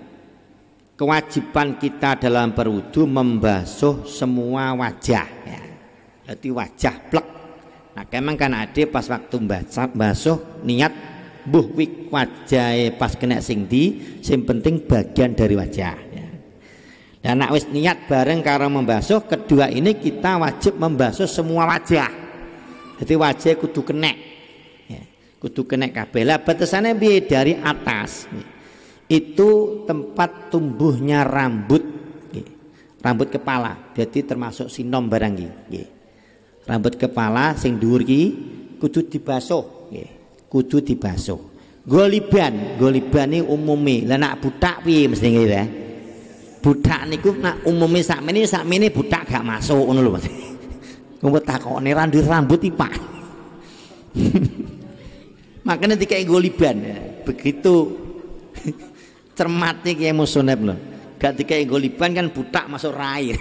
kewajiban kita dalam berwudu membasuh semua wajah ya. jadi wajah plek nah kemang kan ada pas waktu basuh niat buh wajah pas kena sing di sing penting bagian dari wajah ya. dan nak wis niat bareng karena membasuh kedua ini kita wajib membasuh semua wajah jadi wajah kudu kenek. Ya, kudu kenek kabel Lah Batasannya dari atas. Ya. Itu tempat tumbuhnya rambut ya. Rambut kepala. Jadi termasuk sinom barang ya. Rambut kepala sing duri kudu dibasuh ya. Kudu dibasuh. Goliban, goliban ini umumi. Lah nak butak pi, mesti ngene ya. Budak niku nak umumi sakmene sakmene budak gak masuk ngono lho. Kowe oneran di rambut ipak. Makanya tiga goliban ya. Begitu cermatnya kayak musonep loh. Gak ego goliban kan butak masuk rai.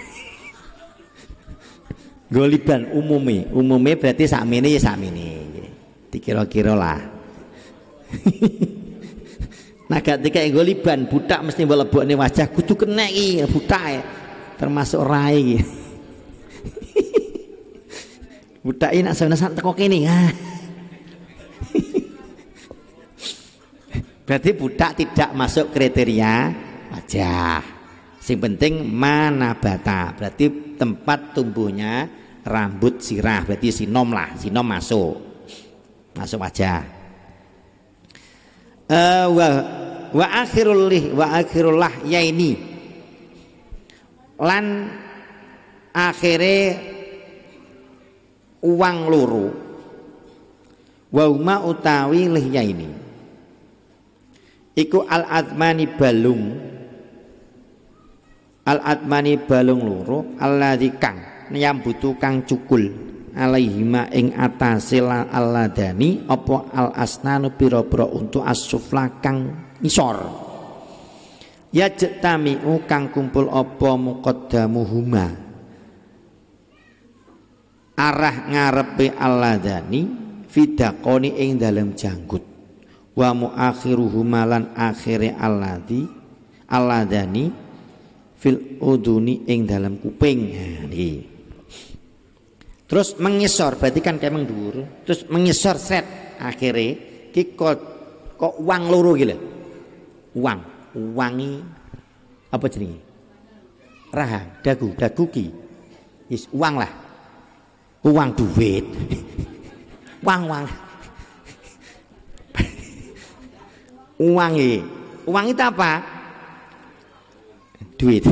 goliban umumi, umumi berarti sakmene ya sakmene. Dikira-kira lah. nah gak tiga goliban butak mesti nih wajah kudu kena butak ya. termasuk rai. Gitu budak ini nak sebenarnya teko kene berarti budak tidak masuk kriteria wajah sing penting mana bata berarti tempat tumbuhnya rambut sirah berarti sinom lah sinom masuk masuk wajah uh, wa akhirul lih wa akhirul ini lan akhire uang loro wauma utawi lihya ini iku al admani balung al admani balung loro alladzi kang nyambutu kang cukul alaihima ing atase alladani opo al asnanu pira-pira untuk asufla kang isor ya jetamiu kang kumpul opo apa muqaddamuhuma arah ngarepe alladani fidakoni ing dalam janggut wa muakhiruhu malan akhire alladi alladani fil uduni ing dalam kuping ini. terus mengisor berarti kan kayak mengdur terus mengisor set akhire kikot kok uang loro gila uang uangi apa jenis rahang dagu daguki, is uang lah uang duit uang uang uang uang itu apa duit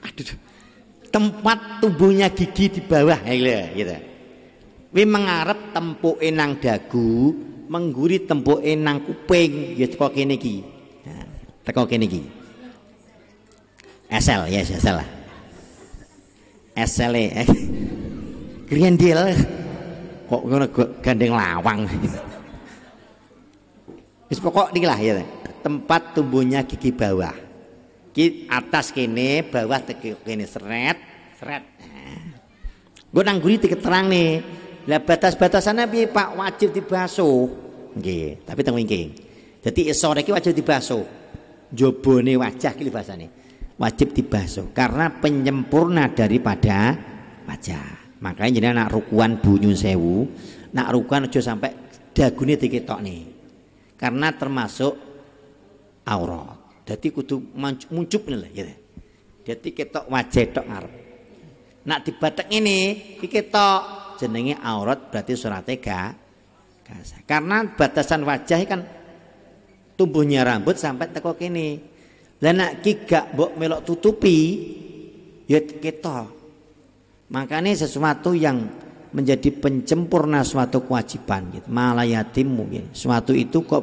aduh tempat tubuhnya gigi di bawah ya, gitu we mengarep tempo enang dagu mengguri tempo enang kuping ya teko kene iki nah, teko kene iki SL ya yes, SL lah SL e, eh Riyen kok ngono gandeng lawang. Wis pokok lah ya. Tempat tumbuhnya gigi bawah. Gigi atas kene, bawah teki kene seret, seret. Gue nangguri tiket terang nih. Lah batas-batasannya piye Pak wajib dibasuh. Nggih, tapi teng wingi. Dadi sore iki wajib dibasuh. Jobone wajah iki bahasane. Wajib dibasuh karena penyempurna daripada wajah makanya jadi anak rukuan bunyu sewu nak rukuan aja sampai dagunya diketok nih karena termasuk aurat jadi kudu muncup nih lah ya. gitu jadi ketok wajah tok ngarep nak dibatek ini diketok jenenge aurat berarti surat ga karena batasan wajah kan tumbuhnya rambut sampai teko kini lah nak kiga mbok melok tutupi ya ketok Makanya sesuatu yang menjadi pencempurna suatu kewajiban gitu. Malayatim mungkin. Gitu. Suatu itu kok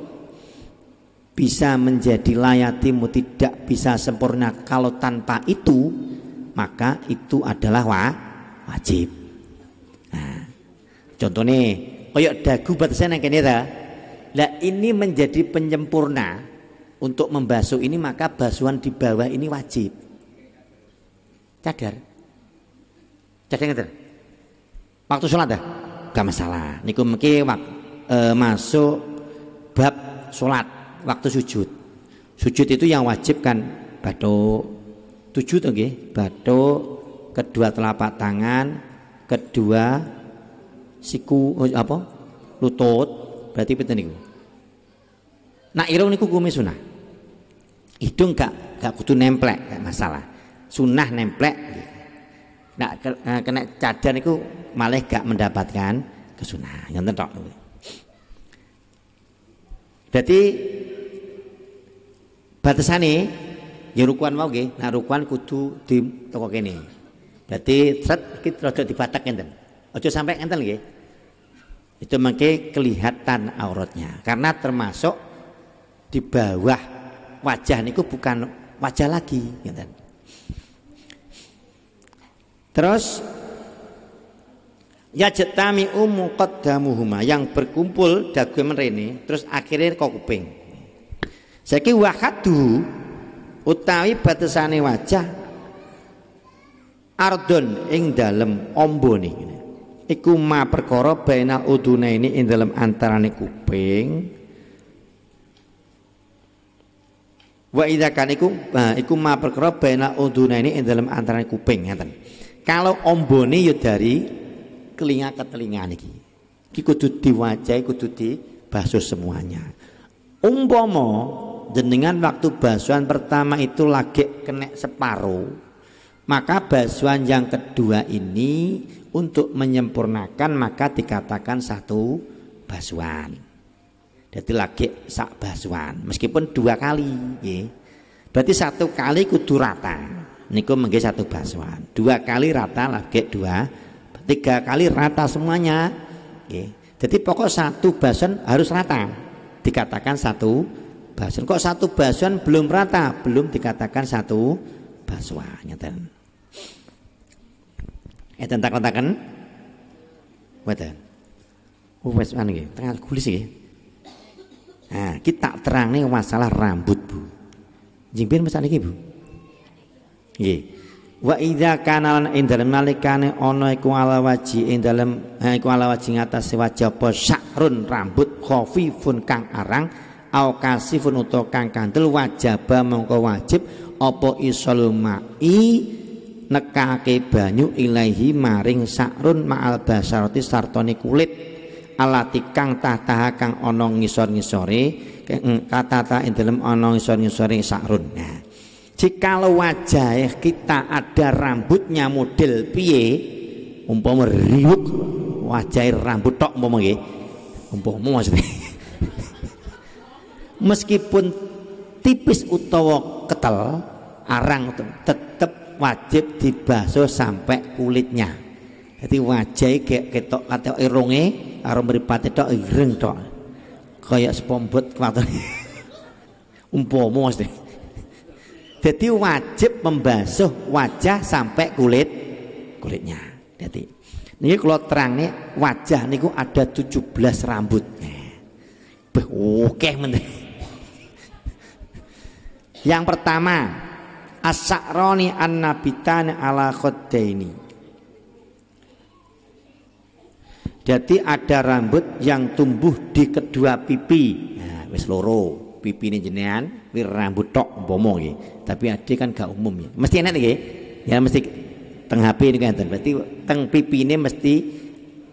bisa menjadi layatimu tidak bisa sempurna kalau tanpa itu maka itu adalah wa, wajib. Nah, contohnya koyok dagu batasnya nang kene Lah ini menjadi penyempurna untuk membasuh ini maka basuhan di bawah ini wajib. Cadar. Jadi ngeten. Waktu sholat dah, gak masalah. Niku mungkin wak, e, masuk bab sholat waktu sujud. Sujud itu yang wajib kan batu tujuh tuh okay. batu kedua telapak tangan, kedua siku oh, apa? lutut. Berarti betul niku? Nah, irung niku kumis sunah. Hidung gak gak kutu nemplek, gak masalah. Sunah nemplek nak eh, kena cadar itu malah gak mendapatkan kesunahan ngoten tok jadi batasane ya rukuan mau nggih nah rukuan kudu di toko kene berarti set kita rada dibatak enten ojo sampai enten nggih itu mengke kelihatan auratnya karena termasuk di bawah wajah niku bukan wajah lagi Terus ya cetami umu qaddamuhuma yang berkumpul dagu merene terus akhirnya kok kuping. Saiki wakadu utawi batasane wajah ardon ing dalem nih Iku ma perkara baina uduna ini ing dalem antarane kuping. Wa idakan kan iku ah, iku ma perkara bainal uduna ini ing dalem antarane kuping ngeten. Kalau ombone ya dari telinga ke telinga niki. Iki kudu diwajahi kudu semuanya. semuanya. Umpama jenengan waktu basuhan pertama itu lagi kena separuh maka basuhan yang kedua ini untuk menyempurnakan maka dikatakan satu basuhan jadi lagi sak basuhan meskipun dua kali ye. berarti satu kali kudu rata niku mengge satu basuhan, dua kali rata lah dua tiga kali rata semuanya okay. jadi pokok satu basuhan harus rata dikatakan satu basuhan kok satu basuhan belum rata belum dikatakan satu basuhan ten. eh tentang kontakan Weten. Oh, wes anu nggih, tengah kulis sih. Nah, kita terang nih masalah rambut, Bu. jingpin masalah ini Bu. Nggih. Wa idza kana ing dalem nalikane ana iku ala waji ing dalem iku ala waji ngatasé wajah apa sakrun rambut khafifun kang arang au kasifun uta kang kandel wajaba mongko wajib apa i nekake banyu ilahi maring sakrun ma'al basarati sartoni kulit alati kang tahtaha kang ana ngisor-ngisore kata mm, ing dalem ana ngisor-ngisore sakrun nah jikalau wajah kita ada rambutnya model piye umpama riuk wajah rambut tok umpama nggih umpama maksudnya meskipun tipis utawa ketel arang tetep wajib dibasuh sampai kulitnya jadi wajah kayak ketok kata irunge arum beripati tok ireng tok kayak spombot kuwi umpama maksudnya jadi wajib membasuh wajah sampai kulit kulitnya. Jadi ini kalau terang nih wajah niku ada 17 rambut. Beh, oke menteri. Yang pertama asakroni saroni an-nabitan ala khaddaini. Jadi ada rambut yang tumbuh di kedua pipi. Nah, wis loro ini jenengan wir rambut tok bomo ya. Tapi ada kan gak umum ya. Mesti enak nih, Ya mesti teng HP ini kan Berarti teng pipi ini mesti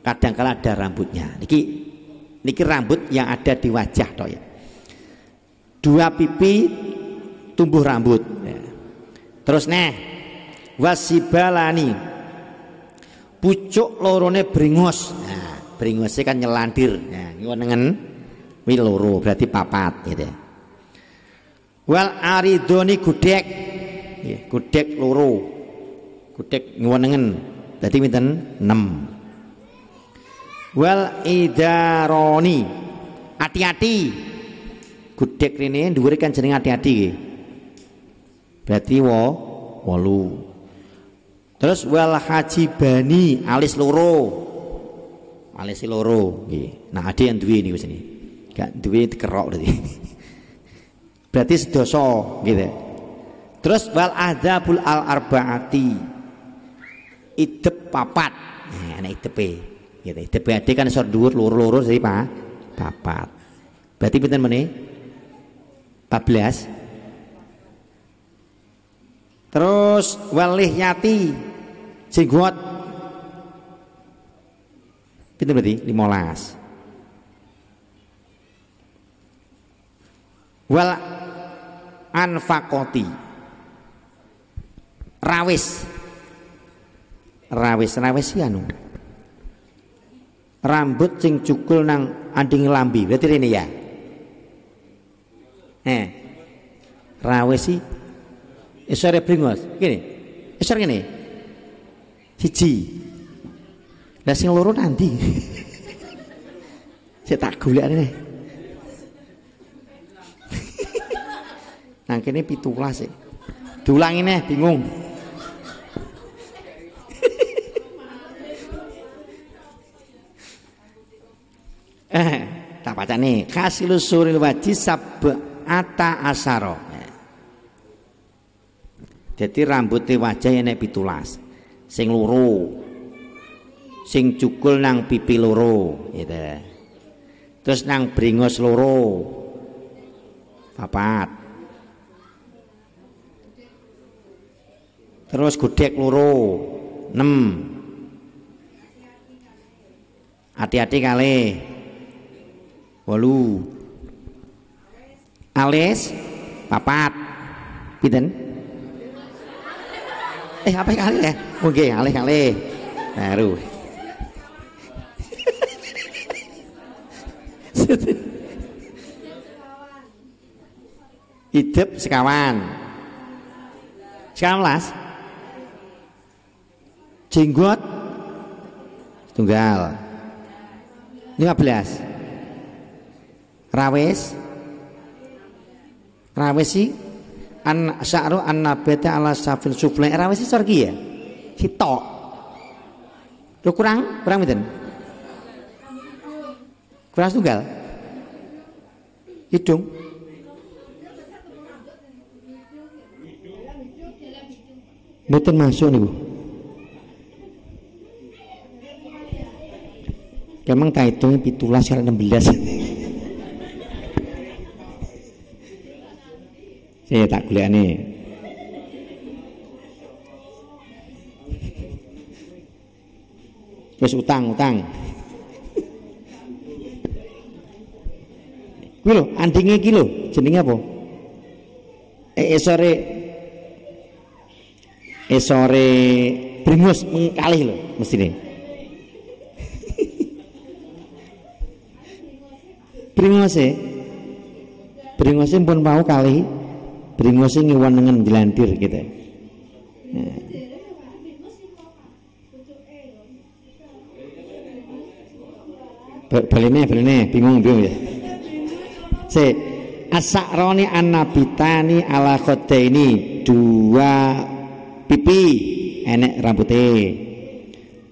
kadang kala ada rambutnya. Niki niki rambut yang ada di wajah tok ya. Dua pipi tumbuh rambut. Ya. Terus neh wasibalani pucuk lorone beringos. Nah, beringosnya kan nyelandir. Nah, nengen kuwi loro berarti papat gitu ya. Wal aridoni gudek iya, gudek loro. Gudek nyuwenengen berarti minta enam. Wal idaroni hati-hati gudek ini dua kan jeneng hati-hati Berarti wo walu. Terus wal Bani alis loro. Alis loro Nah, ada yang ini niku sini gak duwe dikerok berarti berarti sedoso gitu terus wal azabul al arbaati idep papat nah ana idepe gitu idepe ade kan sor dhuwur loro-loro sih Pak papat berarti pinten meneh 14 Terus walih yati jenggot Pinten berarti? 15. wal anfakoti rawis rawis rawis ya nu rambut sing cukul nang anding lambi berarti ini ya eh rawis sih isore pringos gini isor gini cici, dasing sing loro nanti saya tak gulek ini Nang kene pitulah sih. Dulang ini bingung. eh, tak baca nih. Kasilus suril wajib ata asaro. Jadi rambutnya wajah yang pitulas. Sing luru. Sing cukul nang pipi luru. Gitu. Terus nang bringos luru. Papat. terus gudek loro enam, hati-hati kali walu alis papat piten eh apa kali ya oke oh, alis kali baru hidup sekawan sekawan jenggot tunggal 15 rawis rawes si an sya'ru an nabata ala safil sufle rawes si sorgi ya hitok lu kurang kurang miten kurang tunggal hidung Betul masuk bu Memang tak hitungnya pitulah sekarang 16 Saya tak kuliah nih terus utang utang Kilo, loh kilo. iki lho, jenenge apa? Eh, eh sore, esore eh, bringus mengkalih mesti nih. Bringose. Bringose pun mau kali. ngewan dengan jelantir gitu. Ya. beli nih, bingung, bingung ya. Si asakroni anabitani ala kote ini dua pipi enek rambutnya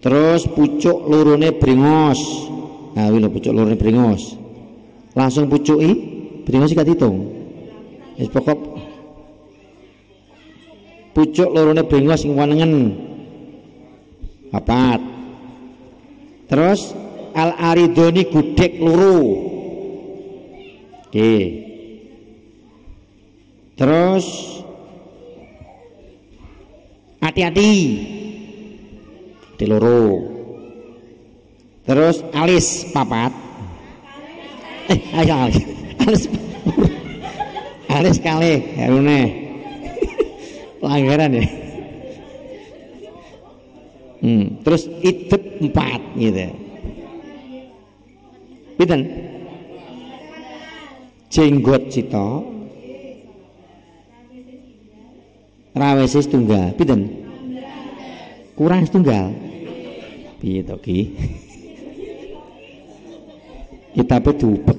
terus pucuk lurune bringos nah wilo pucuk lurune bringos langsung pucuki ngasih sikat hitung Es pokok pucuk lorone beri sing wonengen papat terus al aridoni gudek luru, oke terus hati-hati di luru. terus alis papat Eh, ayo alis. Alis. Alis kali, harune. Ya, Pelanggaran ya. Hmm, terus itu empat gitu. Bidan Jenggot cito. rawesis tunggal Bidan Kurang tunggal Piye to ki? hitabe ya, diupek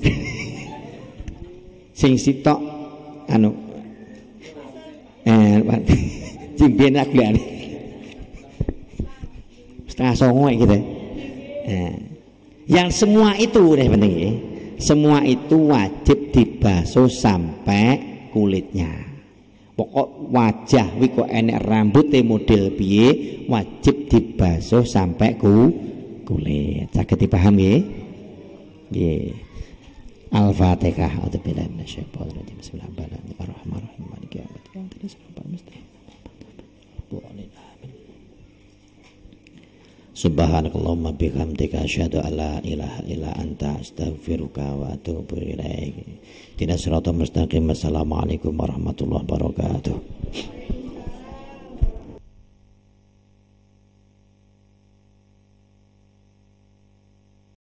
sing sitok anu eh sing benak aku setengah songo gitu eh. yang semua itu deh penting ya semua itu wajib dibasuh sampai kulitnya pokok wajah wiko enek rambut model piye wajib dibasuh sampai ku kulit sakit dipahami ya Nggih. Al-Fatihah. A'udzubillahi minasyaitonirrajim. Bismillahirrahmanirrahim. Maliki yaumiddin. Ihdinash shiratal mustaqim. Subhanakallahumma bihamdika asyhadu an la ilaha illa anta astaghfiruka wa atubu ilaik. Dina siratal mustaqim. Assalamualaikum warahmatullahi wabarakatuh.